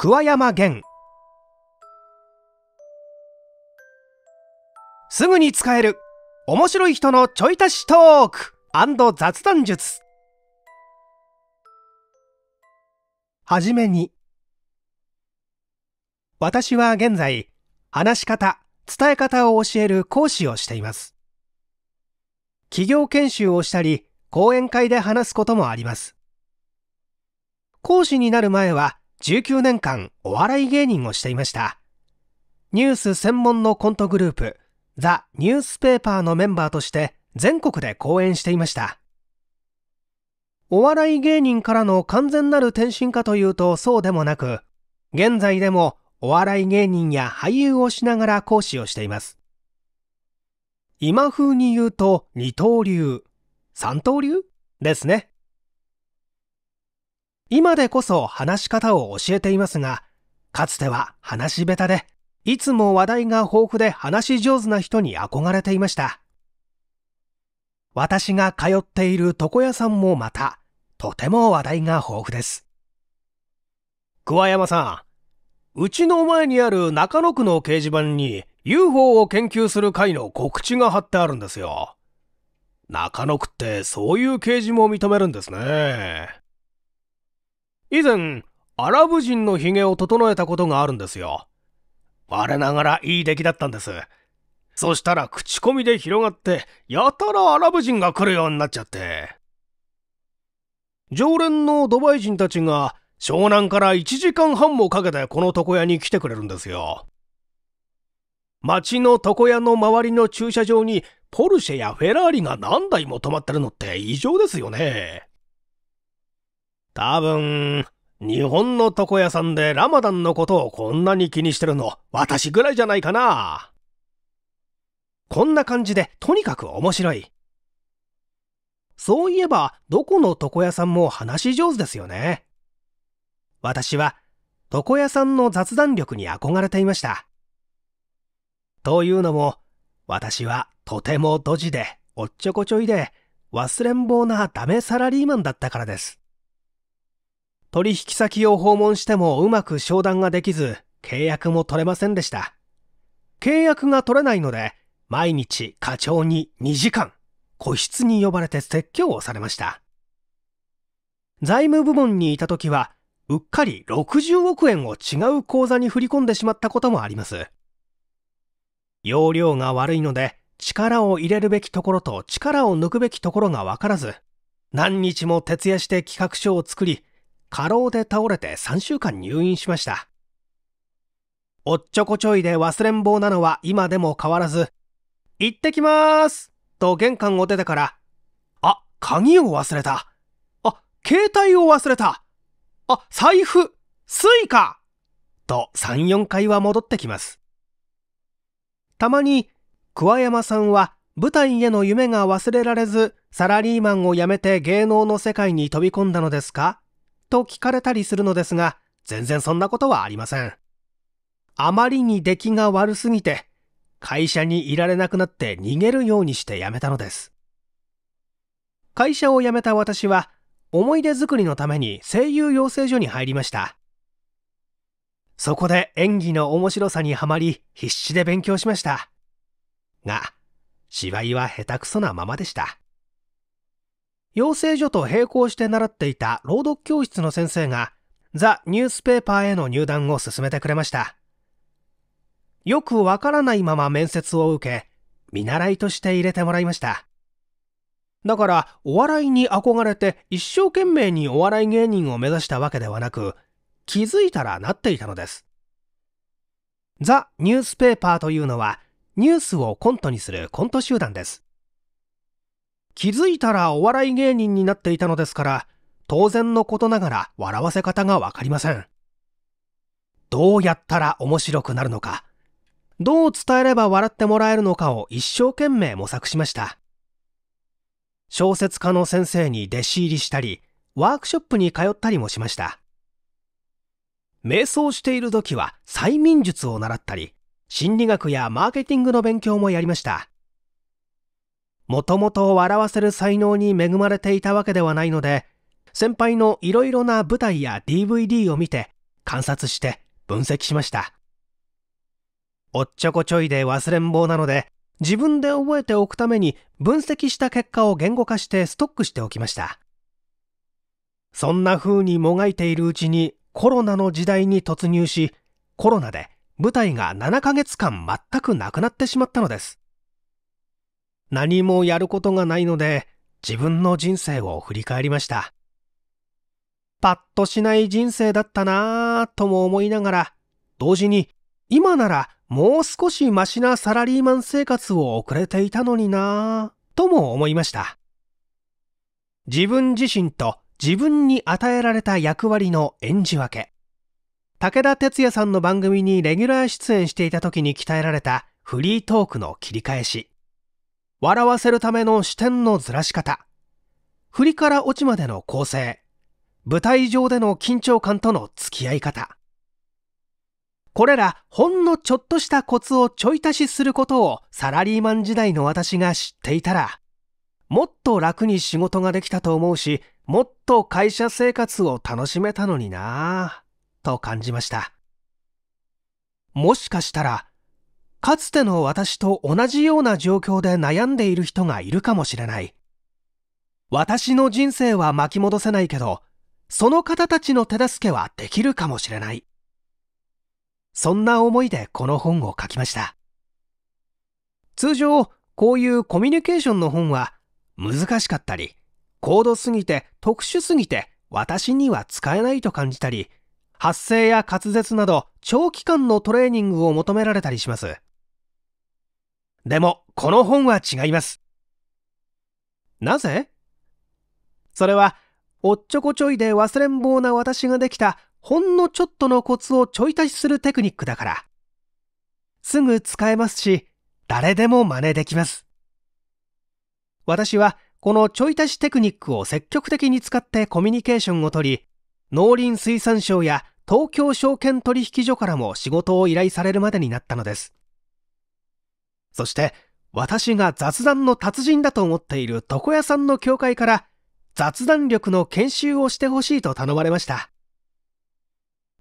桑山源すぐに使える面白い人のちょい足しトーク雑談術はじめに私は現在話し方伝え方を教える講師をしています企業研修をしたり講演会で話すこともあります講師になる前は19年間お笑い芸人をしていました。ニュース専門のコントグループ、ザ・ニュースペーパーのメンバーとして全国で講演していました。お笑い芸人からの完全なる転身かというとそうでもなく、現在でもお笑い芸人や俳優をしながら講師をしています。今風に言うと二刀流、三刀流ですね。今でこそ話し方を教えていますが、かつては話し下手で、いつも話題が豊富で話し上手な人に憧れていました。私が通っている床屋さんもまた、とても話題が豊富です。桑山さん、うちの前にある中野区の掲示板に UFO を研究する会の告知が貼ってあるんですよ。中野区ってそういう掲示も認めるんですね。以前、アラブ人の髭を整えたことがあるんですよ。我ながらいい出来だったんです。そしたら口コミで広がって、やたらアラブ人が来るようになっちゃって。常連のドバイ人たちが湘南から1時間半もかけてこの床屋に来てくれるんですよ。町の床屋の周りの駐車場にポルシェやフェラーリが何台も止まってるのって異常ですよね。多分、日本の床屋さんでラマダンのことをこんなに気にしてるの、私ぐらいじゃないかな。こんな感じで、とにかく面白い。そういえば、どこの床屋さんも話し上手ですよね。私は、床屋さんの雑談力に憧れていました。というのも、私はとてもドジで、おっちょこちょいで、忘れん坊なダメサラリーマンだったからです。取引先を訪問してもうまく商談ができず、契約も取れませんでした。契約が取れないので、毎日課長に2時間、個室に呼ばれて説教をされました。財務部門にいた時は、うっかり60億円を違う口座に振り込んでしまったこともあります。容量が悪いので、力を入れるべきところと力を抜くべきところがわからず、何日も徹夜して企画書を作り、過労で倒れて3週間入院しました。おっちょこちょいで忘れん坊なのは今でも変わらず、行ってきまーすと玄関を出てから、あ、鍵を忘れた。あ、携帯を忘れた。あ、財布、スイカと3、4回は戻ってきます。たまに、桑山さんは舞台への夢が忘れられず、サラリーマンを辞めて芸能の世界に飛び込んだのですかと聞かれたりするのですが、全然そんなことはありません。あまりに出来が悪すぎて、会社にいられなくなって逃げるようにして辞めたのです。会社を辞めた私は、思い出作りのために声優養成所に入りました。そこで演技の面白さにはまり、必死で勉強しました。が、芝居は下手くそなままでした。養成所と並行して習っていた朗読教室の先生がザ・ニュースペーパーへの入団を勧めてくれました。よくわからないまま面接を受け、見習いとして入れてもらいました。だから、お笑いに憧れて一生懸命にお笑い芸人を目指したわけではなく、気づいたらなっていたのです。ザ・ニュースペーパーというのは、ニュースをコントにするコント集団です。気づいたらお笑い芸人になっていたのですから当然のことながら笑わせ方が分かりませんどうやったら面白くなるのかどう伝えれば笑ってもらえるのかを一生懸命模索しました小説家の先生に弟子入りしたりワークショップに通ったりもしました瞑想している時は催眠術を習ったり心理学やマーケティングの勉強もやりましたもともと笑わせる才能に恵まれていたわけではないので、先輩のいろいろな舞台や DVD を見て、観察して分析しました。おっちょこちょいで忘れん坊なので、自分で覚えておくために分析した結果を言語化してストックしておきました。そんな風にもがいているうちにコロナの時代に突入し、コロナで舞台が7ヶ月間全くなくなってしまったのです。何もやることがないので自分の人生を振り返りました。パッとしない人生だったなぁとも思いながら、同時に今ならもう少しマシなサラリーマン生活を送れていたのになぁとも思いました。自分自身と自分に与えられた役割の演じ分け。武田鉄矢さんの番組にレギュラー出演していた時に鍛えられたフリートークの切り返し。笑わせるための視点のずらし方、振りから落ちまでの構成、舞台上での緊張感との付き合い方。これらほんのちょっとしたコツをちょい足しすることをサラリーマン時代の私が知っていたら、もっと楽に仕事ができたと思うし、もっと会社生活を楽しめたのになぁ、と感じました。もしかしたら、かつての私と同じような状況で悩んでいる人がいるかもしれない。私の人生は巻き戻せないけど、その方たちの手助けはできるかもしれない。そんな思いでこの本を書きました。通常、こういうコミュニケーションの本は難しかったり、高度すぎて特殊すぎて私には使えないと感じたり、発声や滑舌など長期間のトレーニングを求められたりします。でも、この本は違います。なぜそれは、おっちょこちょいで忘れん坊な私ができた、ほんのちょっとのコツをちょい足しするテクニックだから。すぐ使えますし、誰でも真似できます。私は、このちょい足しテクニックを積極的に使ってコミュニケーションをとり、農林水産省や東京証券取引所からも仕事を依頼されるまでになったのです。そして私が雑談の達人だと思っている床屋さんの協会から雑談力の研修をしてほしいと頼まれました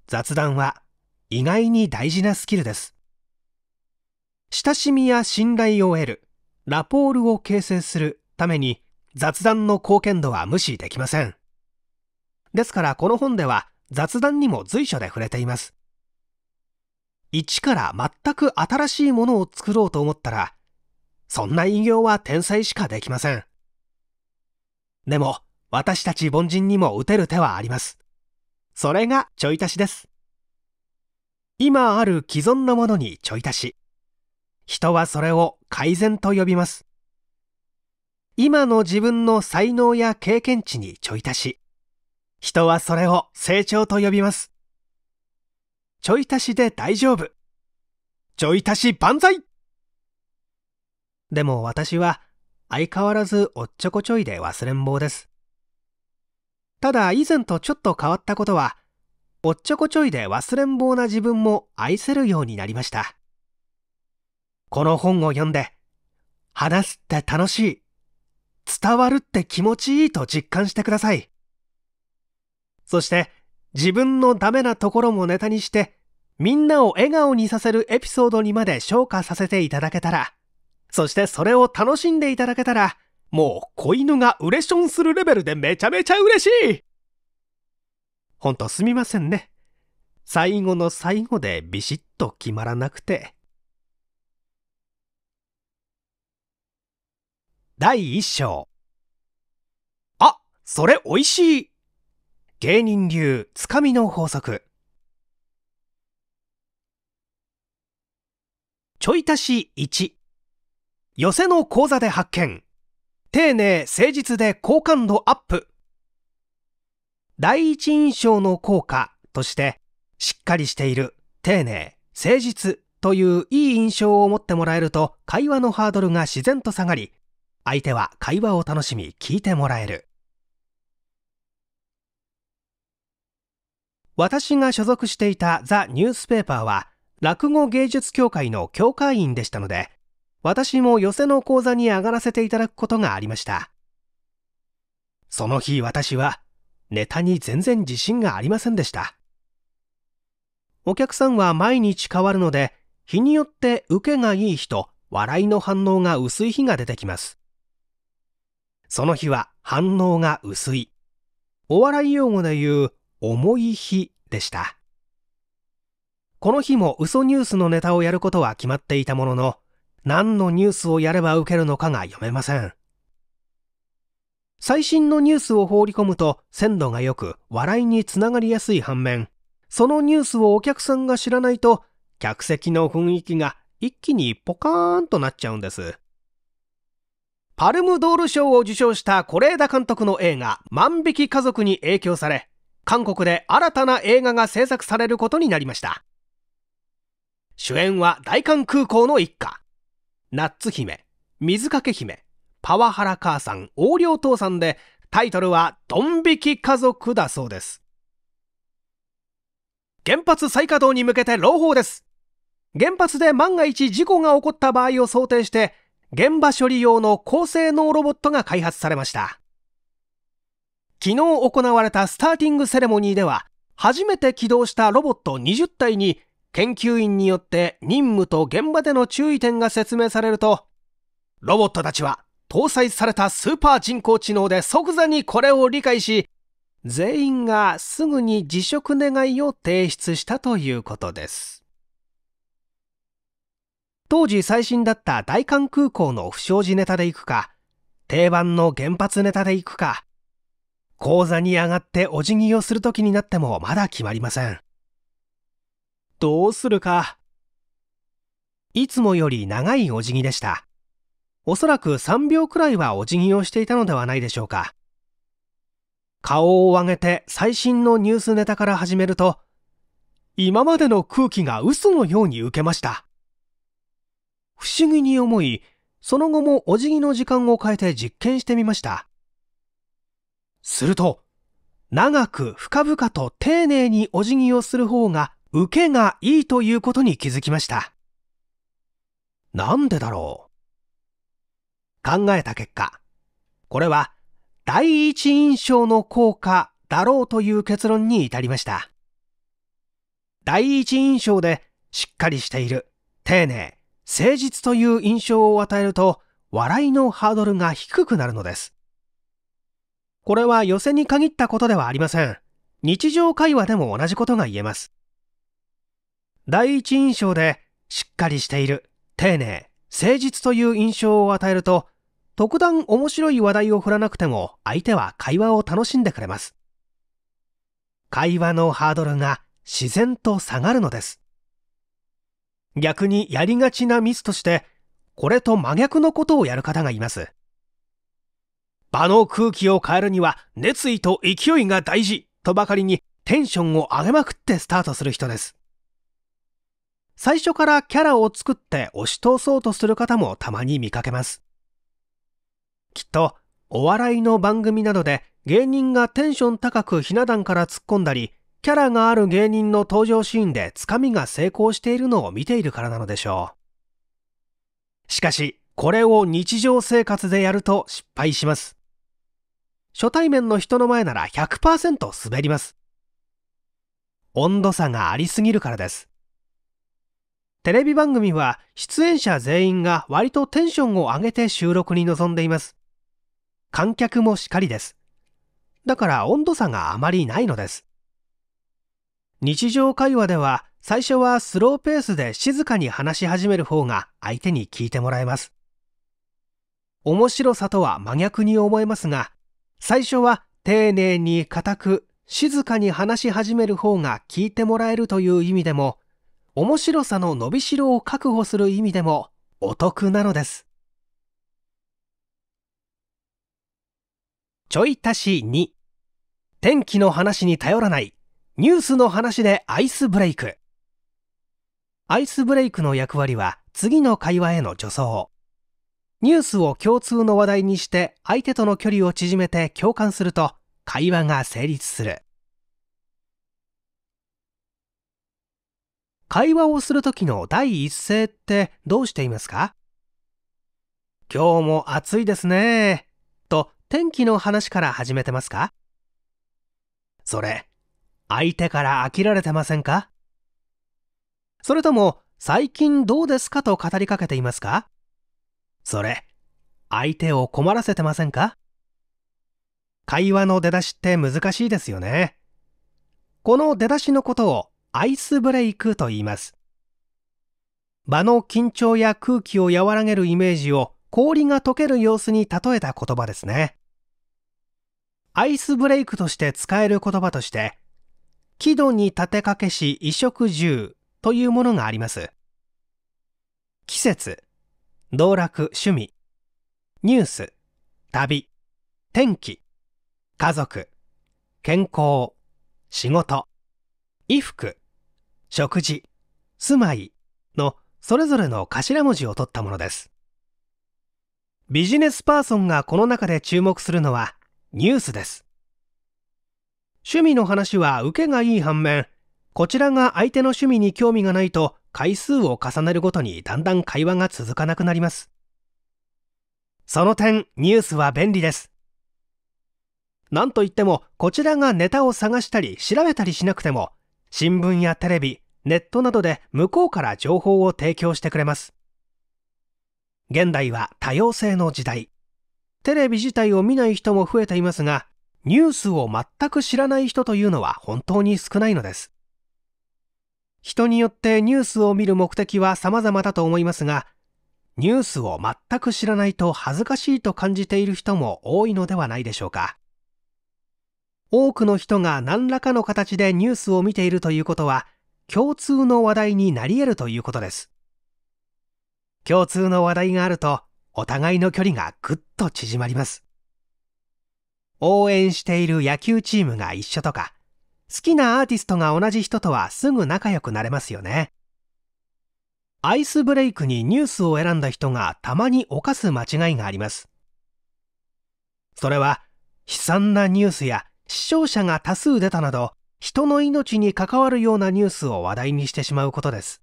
雑談は意外に大事なスキルです親しみや信頼を得るラポールを形成するために雑談の貢献度は無視できませんですからこの本では雑談にも随所で触れています一から全く新しいものを作ろうと思ったら、そんな偉業は天才しかできません。でも、私たち凡人にも打てる手はあります。それがちょい足しです。今ある既存のものにちょい足し。人はそれを改善と呼びます。今の自分の才能や経験値にちょい足し。人はそれを成長と呼びます。ちょい足しで大丈夫。ちょい足し万歳でも私は相変わらずおっちょこちょいで忘れん坊です。ただ以前とちょっと変わったことは、おっちょこちょいで忘れん坊な自分も愛せるようになりました。この本を読んで、話すって楽しい。伝わるって気持ちいいと実感してください。そして、自分のダメなところもネタにして、みんなを笑顔にさせるエピソードにまで昇華させていただけたら、そしてそれを楽しんでいただけたら、もう子犬がウレションするレベルでめちゃめちゃ嬉しいほんとすみませんね。最後の最後でビシッと決まらなくて。第1章。あ、それ美味しい芸人流つかみの法則ちょい足し1寄せの講座で発見丁寧誠実で好感度アップ第一印象の効果としてしっかりしている丁寧誠実といういい印象を持ってもらえると会話のハードルが自然と下がり相手は会話を楽しみ聞いてもらえる私が所属していたザ・ニュースペーパーは落語芸術協会の協会員でしたので、私も寄席の講座に上がらせていただくことがありました。その日私はネタに全然自信がありませんでした。お客さんは毎日変わるので、日によって受けがいい日と笑いの反応が薄い日が出てきます。その日は反応が薄い。お笑い用語で言う重い日でした。この日も嘘ニュースのネタをやることは決まっていたものの、何のニュースをやれば受けるのかが読めません。最新のニュースを放り込むと鮮度が良く笑いにつながりやすい反面、そのニュースをお客さんが知らないと客席の雰囲気が一気にポカーンとなっちゃうんです。パルムドール賞を受賞した是枝監督の映画万引き家族に影響され、韓国で新たな映画が制作されることになりました。主演は大韓空港の一家。ナッツ姫、水かけ姫、パワハラ母さん、横領父さんで、タイトルはドン引き家族だそうです。原発再稼働に向けて朗報です。原発で万が一事故が起こった場合を想定して、現場処理用の高性能ロボットが開発されました。昨日行われたスターティングセレモニーでは、初めて起動したロボット20体に、研究員によって任務と現場での注意点が説明されると、ロボットたちは搭載されたスーパー人工知能で即座にこれを理解し、全員がすぐに辞職願を提出したということです。当時最新だった大韓空港の不祥事ネタでいくか、定番の原発ネタでいくか、講座に上がってお辞儀をする時になってもまだ決まりません。どうするか。いつもより長いお辞儀でした。おそらく3秒くらいはお辞儀をしていたのではないでしょうか。顔を上げて最新のニュースネタから始めると、今までの空気が嘘のように受けました。不思議に思い、その後もお辞儀の時間を変えて実験してみました。すると、長く深々と丁寧にお辞儀をする方が受けがいいということに気づきました。なんでだろう考えた結果、これは第一印象の効果だろうという結論に至りました。第一印象でしっかりしている、丁寧、誠実という印象を与えると、笑いのハードルが低くなるのです。これは寄せに限ったことではありません。日常会話でも同じことが言えます。第一印象でしっかりしている、丁寧、誠実という印象を与えると、特段面白い話題を振らなくても相手は会話を楽しんでくれます。会話のハードルが自然と下がるのです。逆にやりがちなミスとして、これと真逆のことをやる方がいます。場の空気を変えるには熱意と勢いが大事とばかりにテンションを上げまくってスタートする人です。最初からキャラを作って押し通そうとする方もたまに見かけます。きっとお笑いの番組などで芸人がテンション高くひな壇から突っ込んだり、キャラがある芸人の登場シーンでつかみが成功しているのを見ているからなのでしょう。しかし、これを日常生活でやると失敗します。初対面の人の前なら100%滑ります。温度差がありすぎるからです。テレビ番組は出演者全員が割とテンションを上げて収録に臨んでいます。観客もしかりです。だから温度差があまりないのです。日常会話では最初はスローペースで静かに話し始める方が相手に聞いてもらえます。面白さとは真逆に思えますが、最初は丁寧に固く静かに話し始める方が聞いてもらえるという意味でも面白さの伸びしろを確保する意味でもお得なのですちょい足し2天気の話に頼らないニュースの話でアイスブレイクアイスブレイクの役割は次の会話への助走ニュースを共通の話題にして相手との距離を縮めて共感すると会話が成立する。会話をする時の第一声ってどうしていますか今日も暑いですね。と天気の話から始めてますかそれ、相手から飽きられてませんかそれとも最近どうですかと語りかけていますかそれ、相手を困らせてませんか会話の出だしって難しいですよね。この出だしのことをアイスブレイクと言います。場の緊張や空気を和らげるイメージを氷が溶ける様子に例えた言葉ですね。アイスブレイクとして使える言葉として、喜度に立てかけし衣食住というものがあります。季節、道楽趣味ニュース旅天気家族健康仕事衣服食事住まいのそれぞれの頭文字を取ったものですビジネスパーソンがこの中で注目するのはニュースです趣味の話は受けがいい反面こちらが相手の趣味に興味がないと回数を重ねるごとにだんだん会話が続かなくなります。その点、ニュースは便利です。なんといっても、こちらがネタを探したり調べたりしなくても、新聞やテレビ、ネットなどで向こうから情報を提供してくれます。現代は多様性の時代。テレビ自体を見ない人も増えていますが、ニュースを全く知らない人というのは本当に少ないのです。人によってニュースを見る目的は様々だと思いますが、ニュースを全く知らないと恥ずかしいと感じている人も多いのではないでしょうか。多くの人が何らかの形でニュースを見ているということは、共通の話題になり得るということです。共通の話題があると、お互いの距離がぐっと縮まります。応援している野球チームが一緒とか、好きなアーティストが同じ人とはすぐ仲良くなれますよね。アイスブレイクにニュースを選んだ人がたまに犯す間違いがあります。それは悲惨なニュースや死傷者が多数出たなど人の命に関わるようなニュースを話題にしてしまうことです。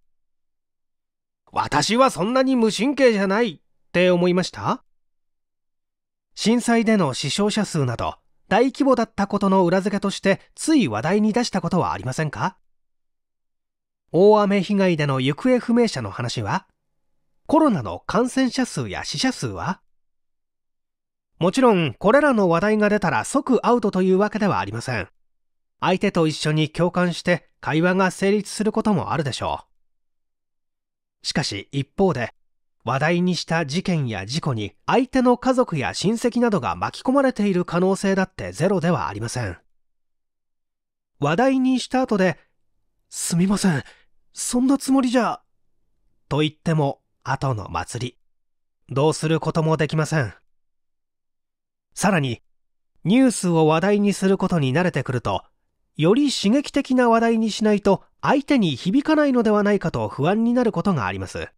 私はそんなに無神経じゃないって思いました震災での死傷者数など大規模だったことの裏付けとしてつい話題に出したことはありませんか大雨被害での行方不明者の話はコロナの感染者数や死者数はもちろんこれらの話題が出たら即アウトというわけではありません。相手と一緒に共感して会話が成立することもあるでしょう。しかし一方で話題にした事件や事故に相手の家族や親戚などが巻き込まれている可能性だってゼロではありません話題にした後で「すみませんそんなつもりじゃ」と言っても後の祭りどうすることもできませんさらにニュースを話題にすることに慣れてくるとより刺激的な話題にしないと相手に響かないのではないかと不安になることがあります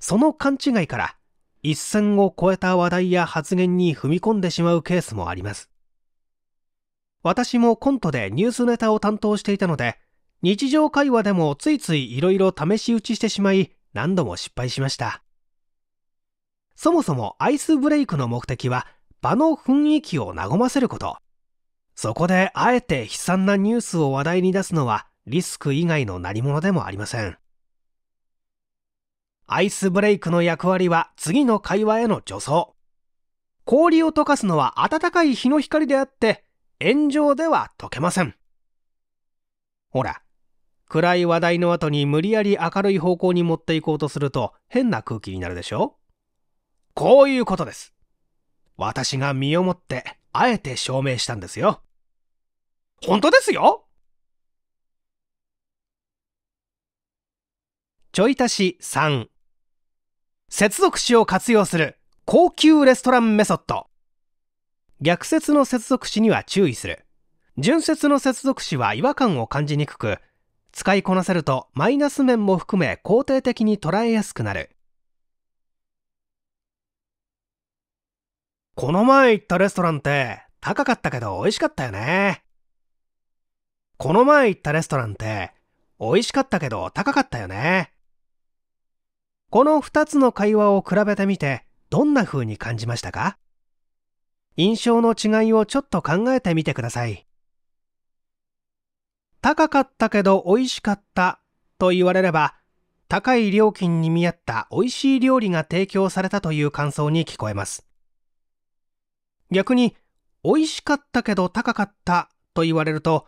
その勘違いから一線を越えた話題や発言に踏み込んでしまうケースもあります。私もコントでニュースネタを担当していたので、日常会話でもついつい色々試し打ちしてしまい何度も失敗しました。そもそもアイスブレイクの目的は場の雰囲気を和ませること。そこであえて悲惨なニュースを話題に出すのはリスク以外の何者でもありません。アイスブレイクの役割は次の会話への助走。氷を溶かすのは暖かい日の光であって、炎上では溶けません。ほら、暗い話題の後に無理やり明るい方向に持っていこうとすると変な空気になるでしょこういうことです。私が身をもって、あえて証明したんですよ。本当ですよちょい足し3接続詞を活用する高級レストランメソッド逆説の接続詞には注意する純接の接続詞は違和感を感じにくく使いこなせるとマイナス面も含め肯定的に捉えやすくなるこの前行ったレストランって高かったけど美味しかったよねこの前行ったレストランって美味しかったけど高かったよねこの2つの会話を比べてみてどんな風に感じましたか印象の違いをちょっと考えてみてください。高かったけど美味しかったと言われれば高い料金に見合った美味しい料理が提供されたという感想に聞こえます。逆に美味しかったけど高かったと言われると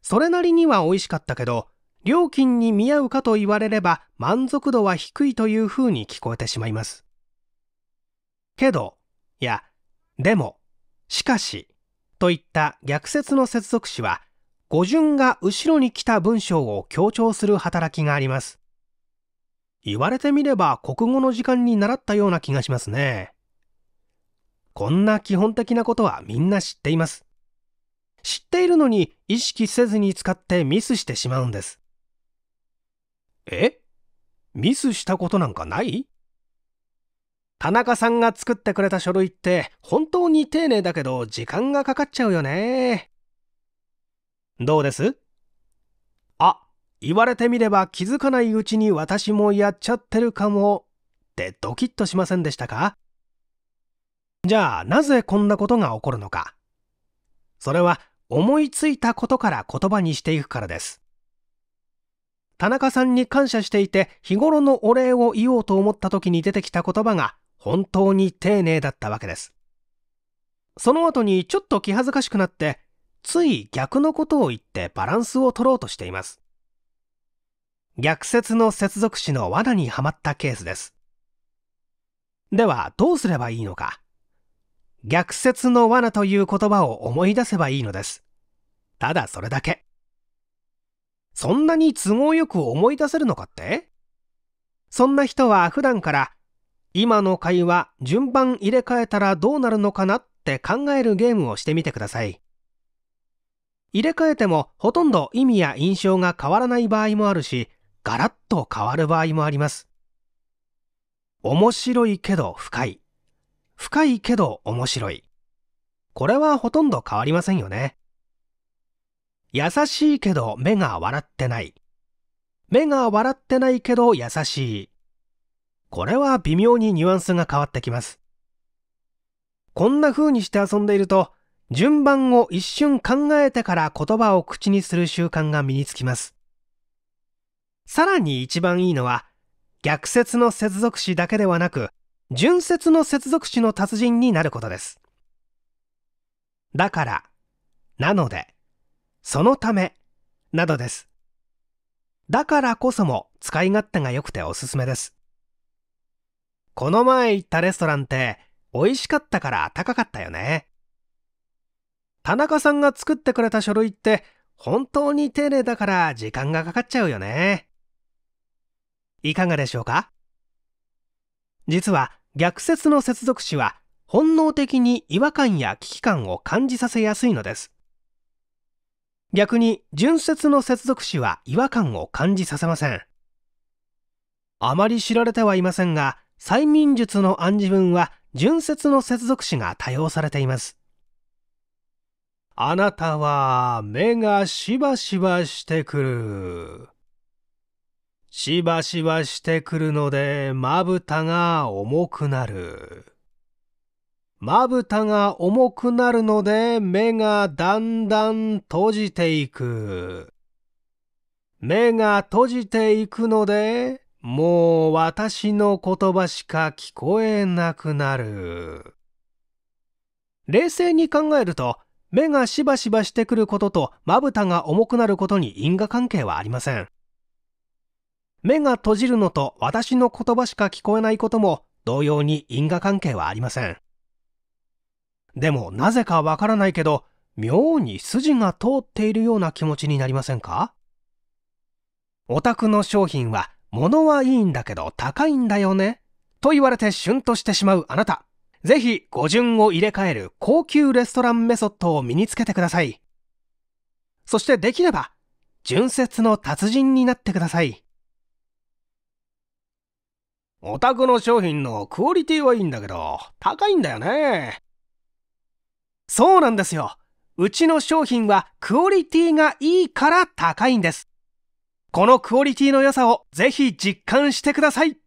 それなりには美味しかったけど料金に見合うかと言われれば満足度は低いというふうに聞こえてしまいます。けど、いや、でも、しかし、といった逆説の接続詞は、語順が後ろに来た文章を強調する働きがあります。言われてみれば国語の時間に習ったような気がしますね。こんな基本的なことはみんな知っています。知っているのに意識せずに使ってミスしてしまうんです。えミスしたことなんかない田中さんが作ってくれた書類って本当に丁寧だけど時間がかかっちゃうよね。どうですあ、言われてみれば気づかないうちに私もやっちゃってるかもってドキッとしませんでしたかじゃあなぜこんなことが起こるのか。それは思いついたことから言葉にしていくからです。田中さんに感謝していて日頃のお礼を言おうと思った時に出てきた言葉が本当に丁寧だったわけです。その後にちょっと気恥ずかしくなって、つい逆のことを言ってバランスを取ろうとしています。逆説の接続詞の罠にはまったケースです。では、どうすればいいのか。逆説の罠という言葉を思い出せばいいのです。ただそれだけ。そんなに都合よく思い出せるのかってそんな人は普段から今の会話順番入れ替えたらどうなるのかなって考えるゲームをしてみてください入れ替えてもほとんど意味や印象が変わらない場合もあるしガラッと変わる場合もあります面白いけど深い深いけど面白いこれはほとんど変わりませんよね優しいけど目が笑ってない。目が笑ってないけど優しい。これは微妙にニュアンスが変わってきます。こんな風にして遊んでいると、順番を一瞬考えてから言葉を口にする習慣が身につきます。さらに一番いいのは、逆説の接続詞だけではなく、順接の接続詞の達人になることです。だから、なので、そのためなどです。だからこそも使い勝手が良くておすすめです。この前行ったレストランって美味しかったから高かったよね。田中さんが作ってくれた書類って本当に丁寧だから時間がかかっちゃうよね。いかがでしょうか実は逆説の接続詞は本能的に違和感や危機感を感じさせやすいのです。逆に純接の接続詞は違和感を感じさせませんあまり知られてはいませんが催眠術の暗示文は純接の接続詞が多用されていますあなたは目がしばしばしてくるしばしばしてくるのでまぶたが重くなるまぶたが重くなるので目がだんだん閉じていく。目が閉じていくので、もう私の言葉しか聞こえなくなる。冷静に考えると、目がしばしばしてくることとまぶたが重くなることに因果関係はありません。目が閉じるのと私の言葉しか聞こえないことも同様に因果関係はありません。でもなぜかわからないけど、妙に筋が通っているような気持ちになりませんかお宅の商品は物はいいんだけど高いんだよね。と言われてシュンとしてしまうあなた。ぜひ語順を入れ替える高級レストランメソッドを身につけてください。そしてできれば、純節の達人になってください。お宅の商品のクオリティはいいんだけど、高いんだよね。そうなんですよ。うちの商品はクオリティがいいから高いんです。このクオリティの良さをぜひ実感してください。